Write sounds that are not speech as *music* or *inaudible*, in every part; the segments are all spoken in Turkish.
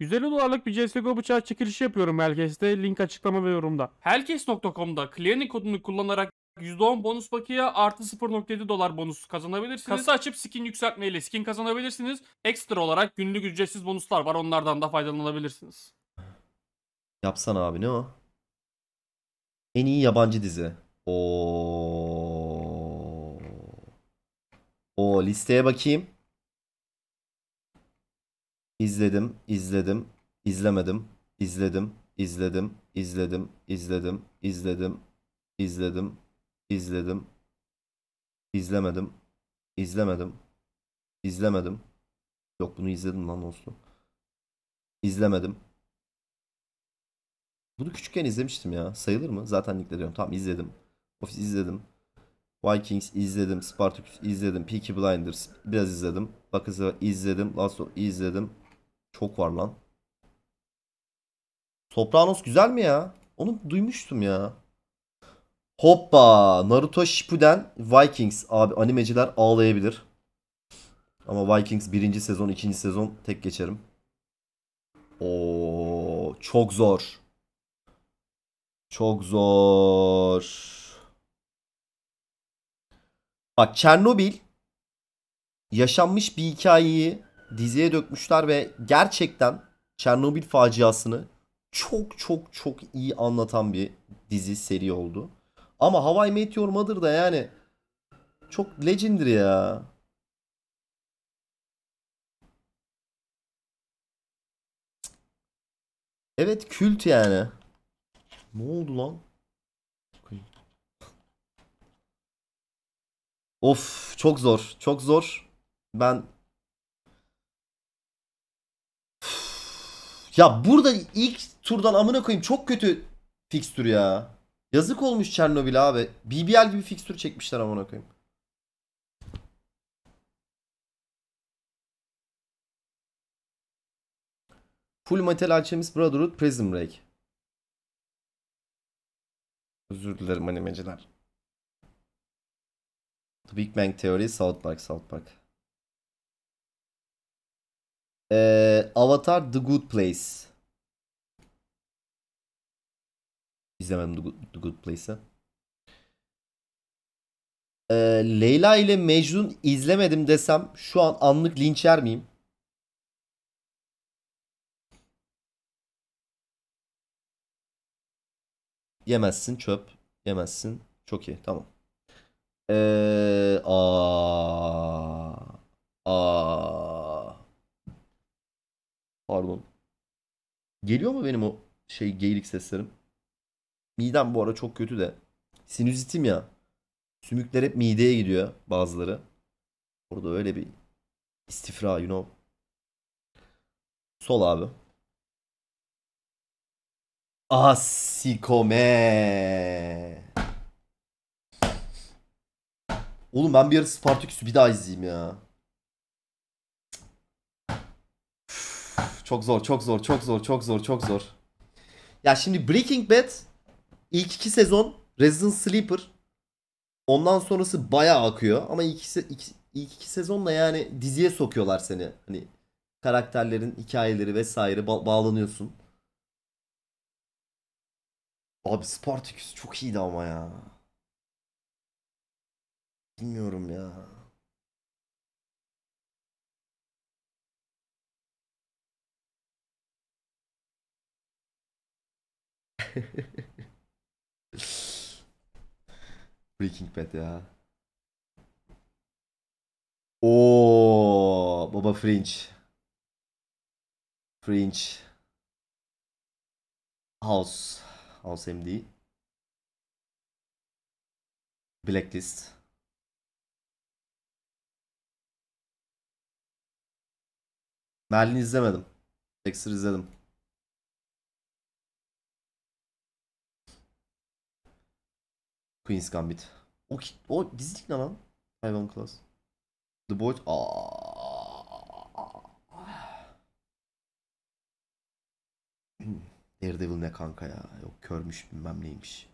150 dolarlık bir CSGO bıçağı çekilişi yapıyorum Helkes'te. Link açıklama ve yorumda. Helkes.com'da Clearing kodunu kullanarak %10 bonus bakiye artı 0.7 dolar bonus kazanabilirsiniz. Kasa açıp skin yükseltmeyle skin kazanabilirsiniz. Ekstra olarak günlük ücretsiz bonuslar var onlardan da faydalanabilirsiniz. Yapsan abi ne o? En iyi yabancı dizi. Oo. O listeye bakayım. İzledim, izledim, izlemedim, izledim, izledim, izledim, izledim, izledim, izledim, izledim, izlemedim, izlemedim, izlemedim. Yok bunu izledim lan olsun. İzlemedim. Bunu küçükken izlemiştim ya. Sayılır mı? Zaten linkleniyorum. Tamam izledim. Ofis izledim. Vikings izledim. Spartacus izledim. Peaky Blinders biraz izledim. Bakın izledim. Last of izledim. Çok var lan. Sopranos güzel mi ya? Onu duymuştum ya. Hoppa. Naruto Shippuden Vikings. Abi animeciler ağlayabilir. Ama Vikings birinci sezon, ikinci sezon tek geçerim. Oo, çok zor. Çok zor. Bak Çernobil yaşanmış bir hikayeyi diziye dökmüşler ve gerçekten Çernobil faciasını çok çok çok iyi anlatan bir dizi seri oldu. Ama How I Met Mother da yani çok legendary ya. Evet kült yani. Ne oldu lan? Of çok zor. Çok zor. Ben Ya burada ilk turdan amına koyayım çok kötü fikstür ya. Yazık olmuş Çernobil abi. BBL gibi fikstür çekmişler amına koyayım. Full Metal Alchemist Brotherhood Prism Break. Özür dilerim animeciler. The Big Bang Theory South Park South Park. Ee, Avatar The Good Place. İzlemedim The Good, The Good Place'ı. Ee, Leyla ile Mecnun izlemedim desem şu an anlık linçer miyim? Yemezsin çöp. Yemezsin. Çok iyi. Tamam. Ee, aa, aa. Pardon. Geliyor mu benim o şey geyirik seslerim? Midem bu ara çok kötü de. Sinüzitim ya. Sümükler hep mideye gidiyor bazıları. Burada öyle bir istifra you know. Sol abi. Asikome. Ah, Oğlum ben bir ara Spartaküs'ü bir daha izleyeyim ya. Çok zor, çok zor, çok zor, çok zor, çok zor. Ya şimdi Breaking Bad ilk iki sezon Resident Sleeper. Ondan sonrası bayağı akıyor ama ilk iki, ilk iki sezonla yani diziye sokuyorlar seni. Hani karakterlerin hikayeleri vesaire ba- bağlanıyorsun. Abi Spartacus çok iyiydi ama ya. Bilmiyorum ya. *laughs* Breaking Bad ya. Oo baba Fringe. Fringe. House. House MD. Blacklist. Merlin izlemedim. Dexter izledim. Queen's Gambit. O, o dizilik ne lan? Hayvan Class. The Boy... Daredevil ne kanka ya. Yok körmüş bilmem neymiş.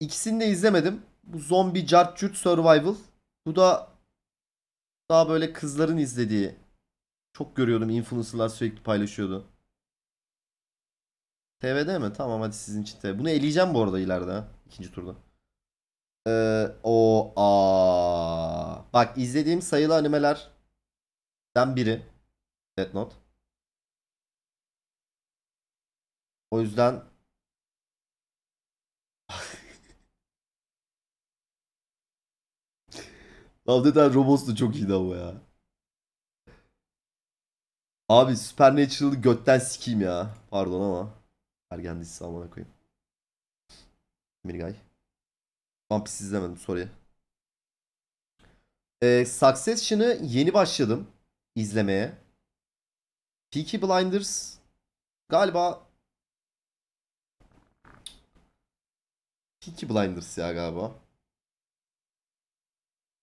İkisini de izlemedim. Bu Zombie, cartçurt survival. Bu da daha böyle kızların izlediği çok görüyordum influencerlar sürekli paylaşıyordu. TV'de mi? Tamam hadi sizin için TV. Bunu eleyeceğim bu arada ileride ikinci turda. Ee, o a Bak izlediğim sayılı animelerden biri. Death Note. O yüzden Abi *laughs* Death Robots da çok iyiydi ama ya. Abi Supernatural'ı götten sikeyim ya. Pardon ama. Ergen dizisi amına koyayım. Mirgay. One Piece izlemedim sorry. Ee, Succession'ı yeni başladım izlemeye. Peaky Blinders galiba Peaky Blinders ya galiba.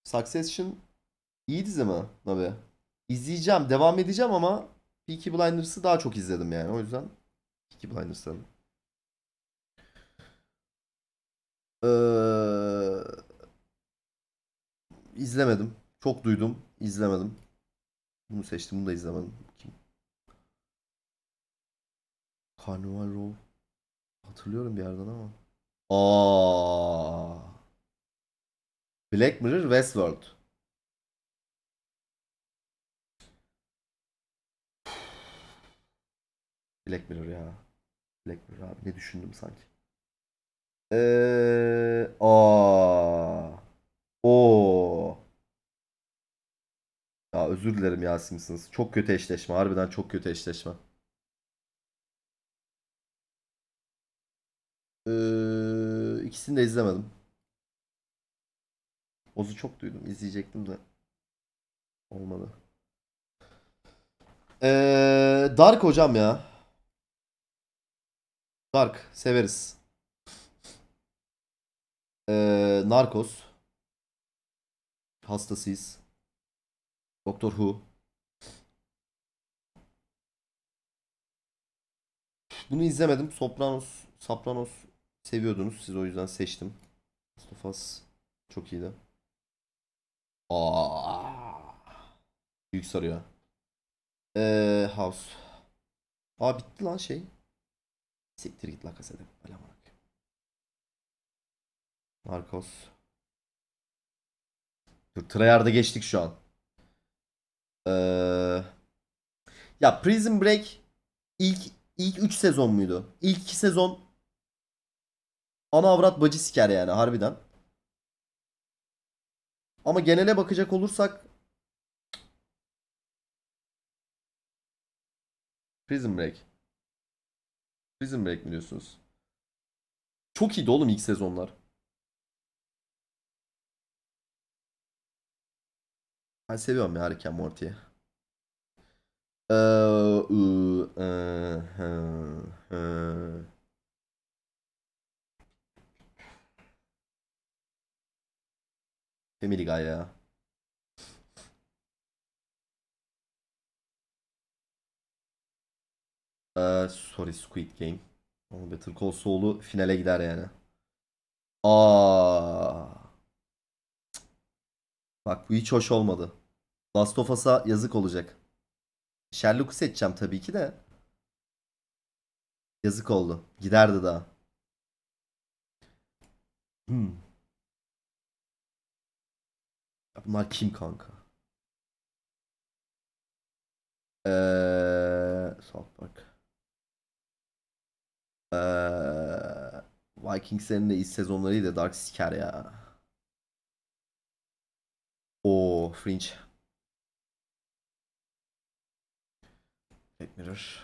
Succession iyi dizi mi? Tabii. İzleyeceğim, devam edeceğim ama Peaky Blinders'ı daha çok izledim yani. O yüzden Peaky Blinders dedim. Ee, izlemedim. Çok duydum. izlemedim. Bunu seçtim. Bunu da izlemedim. Kim? Carnival Row. Hatırlıyorum bir yerden ama. Aa. Black Mirror Westworld. Black Mirror ya. Black Mirror abi ne düşündüm sanki. Ee, aa. Ya özür dilerim ya Simpsons. Çok kötü eşleşme. Harbiden çok kötü eşleşme. Ee, ikisini de izlemedim. Ozu çok duydum. izleyecektim de. Olmadı. Ee, Dark hocam ya. Dark severiz. Ee, Narcos. Hastasıyız. Doktor Who. Bunu izlemedim. Sopranos, Sopranos seviyordunuz. Siz o yüzden seçtim. Stofas çok iyiydi. Aa, büyük sarıyor. Ee, House. Aa bitti lan şey. Siktir git la kasede. Marcos. Dur Treyarch'da geçtik şu an. Ee, ya Prison Break ilk ilk 3 sezon muydu? İlk 2 sezon ana avrat bacı siker yani harbiden. Ama genele bakacak olursak Prison Break. Prison Break mi diyorsunuz? Çok iyiydi oğlum ilk sezonlar. Ben seviyorum ya Rick and Morty'yi. Ee, ıı, ıı, e, hı, hı. Family Guy ya. Ee, sorry Squid Game. Ama Better Call Saul'u finale gider yani. Aa. Bak bu hiç hoş olmadı. Last of Us'a yazık olacak. Sherlock'u seçeceğim tabii ki de. Yazık oldu. Giderdi daha. Hmm. Bunlar kim kanka? Ee, South Park. Ee, Vikings'lerin de ilk sezonlarıydı Dark Siker ya. O Fringe. Black Mirror.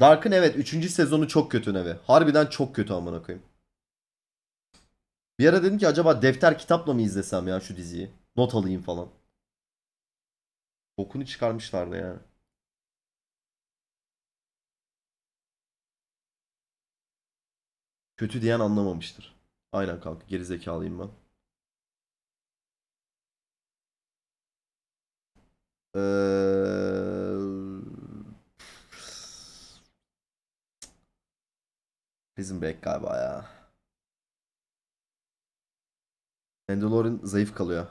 Dark'ın evet 3. sezonu çok kötü nevi. Harbiden çok kötü aman koyayım. Bir ara dedim ki acaba defter kitapla mı izlesem ya şu diziyi? Not alayım falan. Bokunu çıkarmışlardı yani. Kötü diyen anlamamıştır. Aynen kalk kanka gerizekalıyım ben. Ee... Prison Break galiba ya. Mandalorian zayıf kalıyor.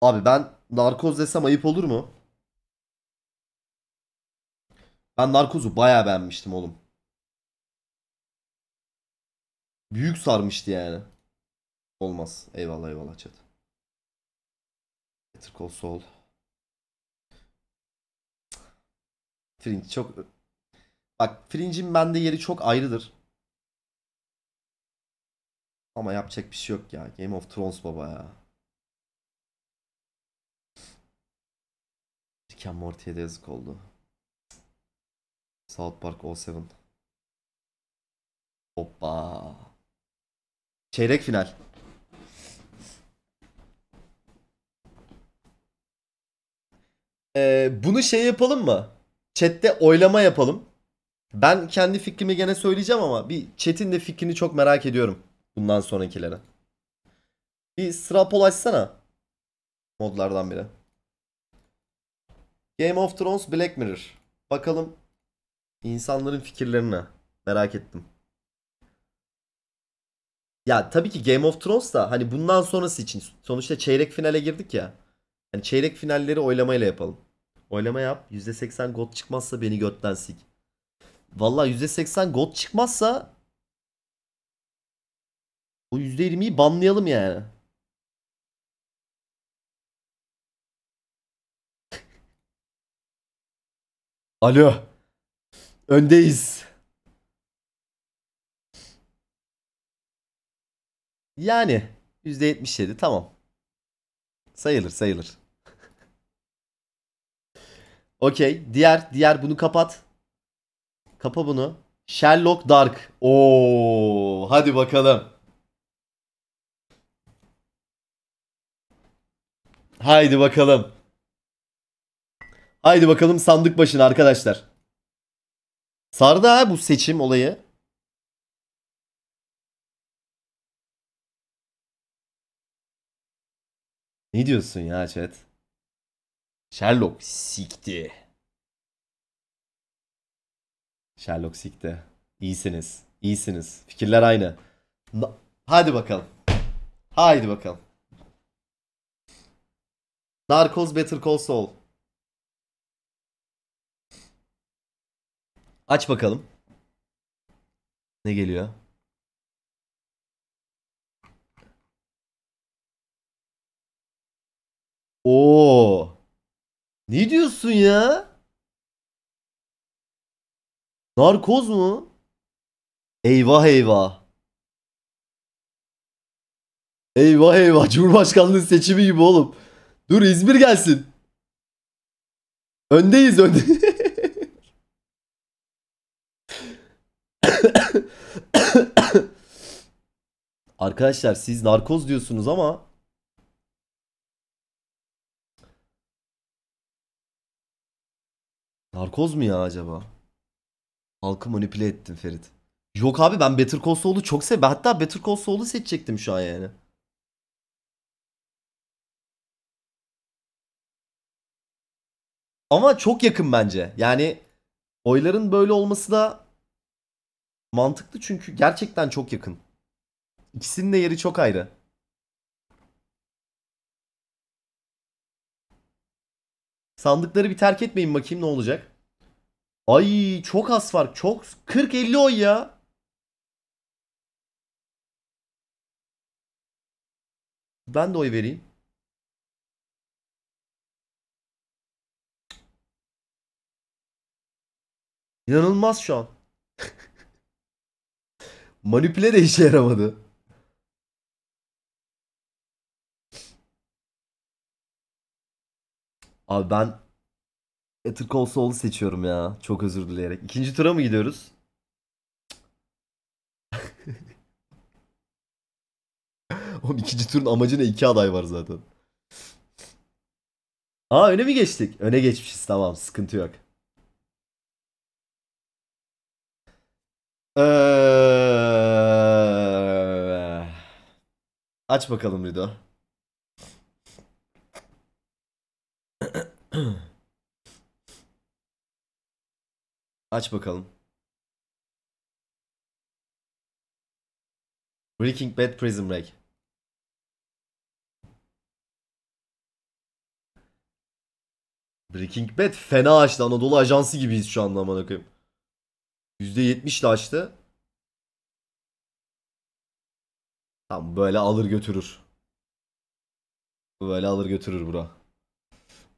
Abi ben narkoz desem ayıp olur mu? Ben narkozu bayağı beğenmiştim oğlum büyük sarmıştı yani. Olmaz. Eyvallah eyvallah chat. Better Call Saul. Fringe çok... Bak Fringe'in bende yeri çok ayrıdır. Ama yapacak bir şey yok ya. Game of Thrones baba ya. Rick and Morty'ye de yazık oldu. South Park 07. Hoppa. Çeyrek final. Ee, bunu şey yapalım mı? Chat'te oylama yapalım. Ben kendi fikrimi gene söyleyeceğim ama bir chat'in de fikrini çok merak ediyorum. Bundan sonrakilere. Bir sıra pol açsana. Modlardan biri. Game of Thrones Black Mirror. Bakalım insanların fikirlerine. Merak ettim. Ya tabii ki Game of Thrones da hani bundan sonrası için sonuçta çeyrek finale girdik ya. Hani çeyrek finalleri oylamayla yapalım. Oylama yap. %80 God çıkmazsa beni götten sik. Valla %80 God çıkmazsa o %20'yi banlayalım yani. *laughs* Alo. Öndeyiz. Yani %77 tamam. Sayılır sayılır. *laughs* Okey. Diğer diğer bunu kapat. Kapa bunu. Sherlock Dark. Oo, hadi bakalım. Haydi bakalım. Haydi bakalım sandık başına arkadaşlar. Sardı ha bu seçim olayı. Ne diyorsun ya chat? Sherlock sikti. Sherlock sikti. İyisiniz. İyisiniz. Fikirler aynı. Na Hadi bakalım. Haydi bakalım. Narcos Better Call Saul. Aç bakalım. Ne geliyor? Oo. Ne diyorsun ya? Narkoz mu? Eyvah eyvah. Eyvah eyvah. *laughs* Cumhurbaşkanlığı seçimi gibi oğlum. Dur İzmir gelsin. Öndeyiz önde. *laughs* Arkadaşlar siz narkoz diyorsunuz ama Narkoz mu ya acaba? Halkı manipüle ettin Ferit. Yok abi ben Better Call Saul'u çok sev. Hatta Better Call Saul'u seçecektim şu an yani. Ama çok yakın bence. Yani oyların böyle olması da mantıklı çünkü gerçekten çok yakın. İkisinin de yeri çok ayrı. Sandıkları bir terk etmeyin bakayım ne olacak. Ay çok az fark. Çok 40-50 oy ya. Ben de oy vereyim. İnanılmaz şu an. *laughs* Manipüle de işe yaramadı. Abi ben Better Call Saul'u seçiyorum ya. Çok özür dileyerek. İkinci tura mı gidiyoruz? *laughs* Oğlum ikinci turun amacı ne? İki aday var zaten. Aa öne mi geçtik? Öne geçmişiz tamam sıkıntı yok. Ee... Aç bakalım Rido. *clears throat* Aç bakalım. Breaking Bad Prison Break. Breaking Bad fena açtı. Anadolu Ajansı gibiyiz şu anda amına koyayım. %70 de açtı. Tam böyle alır götürür. Böyle alır götürür bura.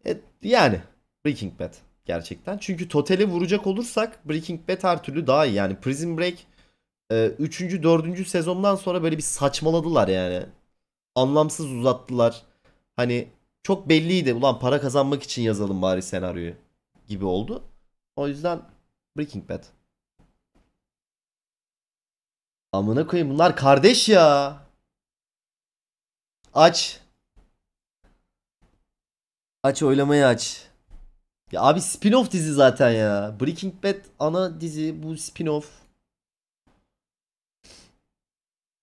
E, yani Breaking Bad gerçekten. Çünkü totale vuracak olursak Breaking Bad her türlü daha iyi. Yani Prison Break 3. E, 4. sezondan sonra böyle bir saçmaladılar yani. Anlamsız uzattılar. Hani çok belliydi. Ulan para kazanmak için yazalım bari senaryoyu gibi oldu. O yüzden Breaking Bad. Amına koyayım bunlar kardeş ya. Aç. Aç oylamayı aç. Ya abi spin-off dizi zaten ya. Breaking Bad ana dizi bu spin-off.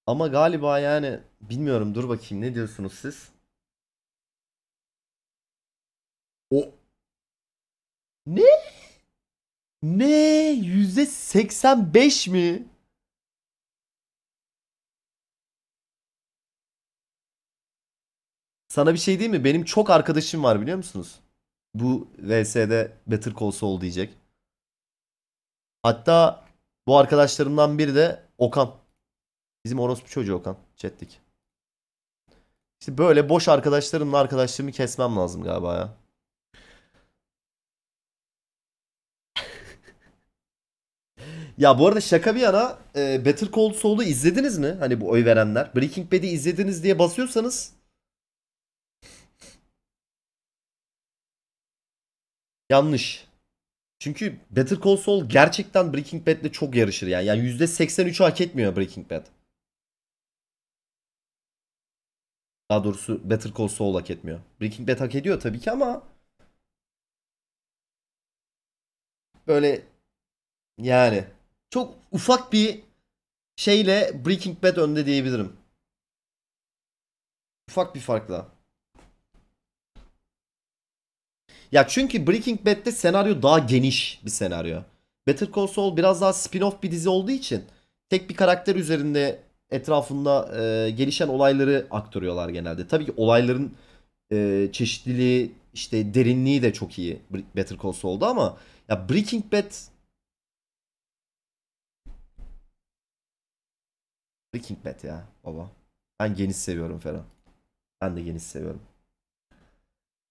Ama galiba yani bilmiyorum dur bakayım ne diyorsunuz siz? O Ne? Ne? Yüzde 85 mi? Sana bir şey değil mi? Benim çok arkadaşım var biliyor musunuz? Bu VS'de Better Call Saul diyecek. Hatta bu arkadaşlarımdan biri de Okan. Bizim orospu çocuğu Okan. Chat'tik. İşte böyle boş arkadaşlarımla arkadaşlığımı kesmem lazım galiba ya. *laughs* ya bu arada şaka bir yana e, Better Call Saul'u izlediniz mi? Hani bu oy verenler. Breaking Bad'i izlediniz diye basıyorsanız Yanlış. Çünkü Better Call Saul gerçekten Breaking Bad'le çok yarışır yani. Yani %83'ü hak etmiyor Breaking Bad. Daha doğrusu Better Call Saul hak etmiyor. Breaking Bad hak ediyor tabii ki ama böyle yani çok ufak bir şeyle Breaking Bad önde diyebilirim. Ufak bir farkla. Ya çünkü Breaking Bad'de senaryo daha geniş bir senaryo. Better Call Saul biraz daha spin-off bir dizi olduğu için tek bir karakter üzerinde etrafında e, gelişen olayları aktarıyorlar genelde. Tabii ki olayların e, çeşitliliği, işte derinliği de çok iyi Better Call Saul'da ama ya Breaking Bad Breaking Bad ya baba. Ben geniş seviyorum Ferhan. Ben de geniş seviyorum.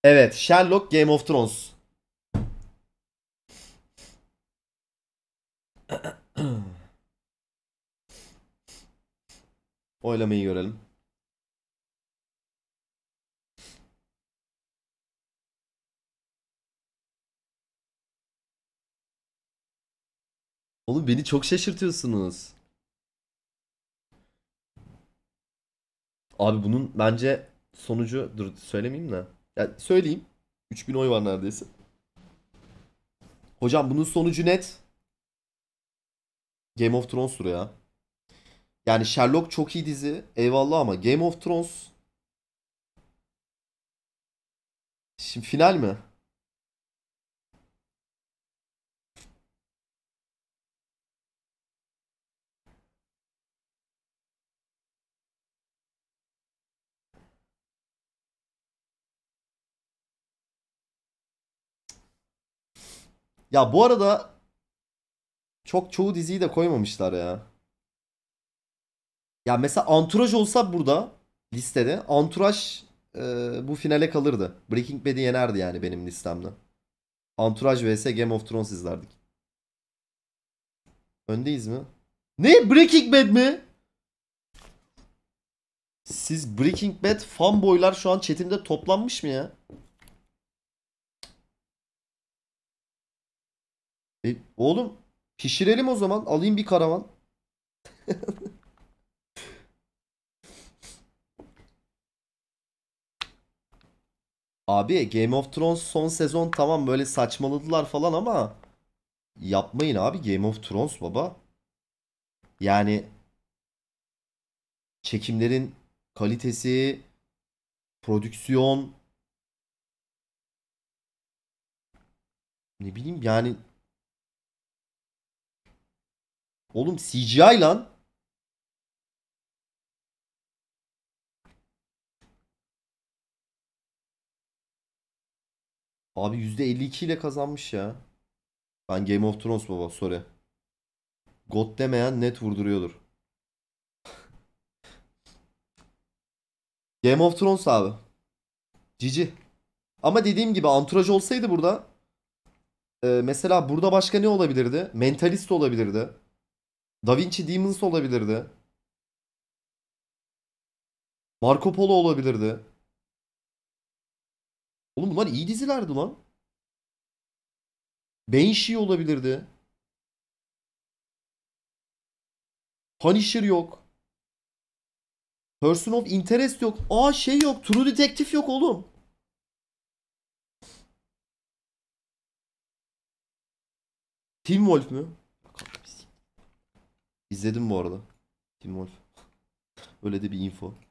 Evet Sherlock Game of Thrones. *clears throat* Oylamayı görelim. Oğlum beni çok şaşırtıyorsunuz. Abi bunun bence sonucu dur söylemeyeyim de. Yani söyleyeyim. 3000 oy var neredeyse. Hocam bunun sonucu net. Game of Thrones'tur ya. Yani Sherlock çok iyi dizi. Eyvallah ama Game of Thrones... Şimdi final mi? Ya bu arada çok çoğu diziyi de koymamışlar ya. Ya mesela Anturaj olsa burada listede Anturaj e, bu finale kalırdı. Breaking Bad'i yenerdi yani benim listemde. Anturaj vs Game of Thrones izlerdik. Öndeyiz mi? Ne? Breaking Bad mi? Siz Breaking Bad fanboylar şu an chatimde toplanmış mı ya? E, oğlum pişirelim o zaman. Alayım bir karavan. *laughs* Abi Game of Thrones son sezon tamam böyle saçmaladılar falan ama yapmayın abi Game of Thrones baba. Yani çekimlerin kalitesi, prodüksiyon ne bileyim yani Oğlum CGI lan. Abi %52 ile kazanmış ya. Ben Game of Thrones baba sorry. God demeyen net vurduruyordur. *laughs* Game of Thrones abi. Cici. Ama dediğim gibi anturaj olsaydı burada e, mesela burada başka ne olabilirdi? Mentalist olabilirdi. Da Vinci Demons olabilirdi. Marco Polo olabilirdi. Oğlum bunlar iyi dizilerdi lan. Banshee olabilirdi. Punisher yok. Person of Interest yok. Aa şey yok. True Detective yok oğlum. Team Wolf mü? İzledim bu arada. Tim Wolf. *laughs* Öyle de bir info.